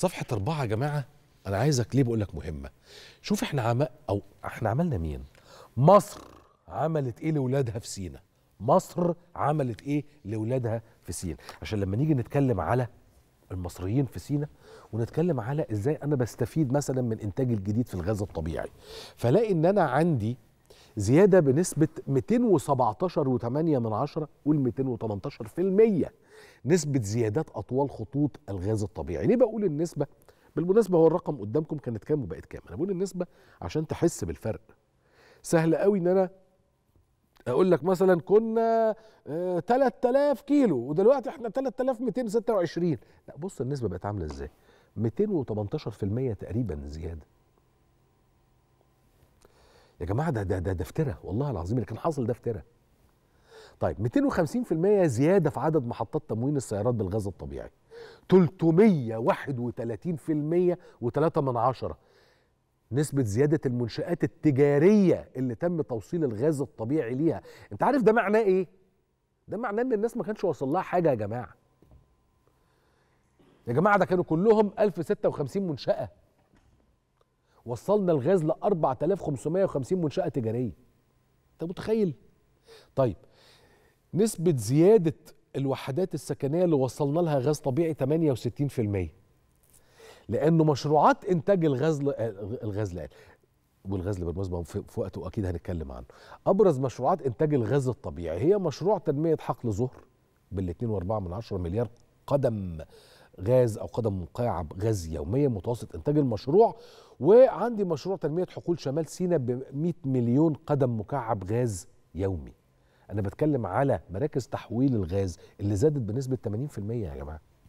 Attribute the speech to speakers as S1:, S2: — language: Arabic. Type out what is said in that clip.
S1: صفحه اربعه يا جماعه انا عايزك ليه بقول لك مهمه شوف احنا عم... او احنا عملنا مين مصر عملت ايه لاولادها في سينا مصر عملت ايه لاولادها في سينا عشان لما نيجي نتكلم على المصريين في سينا ونتكلم على ازاي انا بستفيد مثلا من انتاج الجديد في الغاز الطبيعي فلاقي ان انا عندي زيادة بنسبة 217.8 قول 218% نسبة زيادات أطوال خطوط الغاز الطبيعي ليه بقول النسبة؟ بالمناسبة هو الرقم قدامكم كانت كام وبقت كام؟ أنا بقول النسبة عشان تحس بالفرق سهل قوي إن أنا اقول لك مثلا كنا 3000 آه، كيلو ودلوقتي احنا 3226 لا بص النسبه بقت عامله ازاي 218% تقريبا زياده يا جماعه ده ده ده, دفترة والله العظيم اللي كان حاصل ده طيب 250% زياده في عدد محطات تموين السيارات بالغاز الطبيعي 331% و3 من عشرة نسبة زيادة المنشآت التجارية اللي تم توصيل الغاز الطبيعي ليها انت عارف ده معناه ايه؟ ده معناه ان الناس ما كانش واصل لها حاجة يا جماعة يا جماعة ده كانوا كلهم 1056 منشأة وصلنا الغاز ل 4550 منشاه تجاريه انت متخيل طيب نسبه زياده الوحدات السكنيه اللي وصلنا لها غاز طبيعي 68% لانه مشروعات انتاج الغاز الغاز والغاز بالمناسبه في وقته اكيد هنتكلم عنه ابرز مشروعات انتاج الغاز الطبيعي هي مشروع تنميه حقل زهر بال 2.4 مليار قدم غاز او قدم مكعب غاز يوميا متوسط انتاج المشروع وعندي مشروع تنميه حقول شمال سيناء ب 100 مليون قدم مكعب غاز يومي انا بتكلم على مراكز تحويل الغاز اللي زادت بنسبه 80% يا جماعه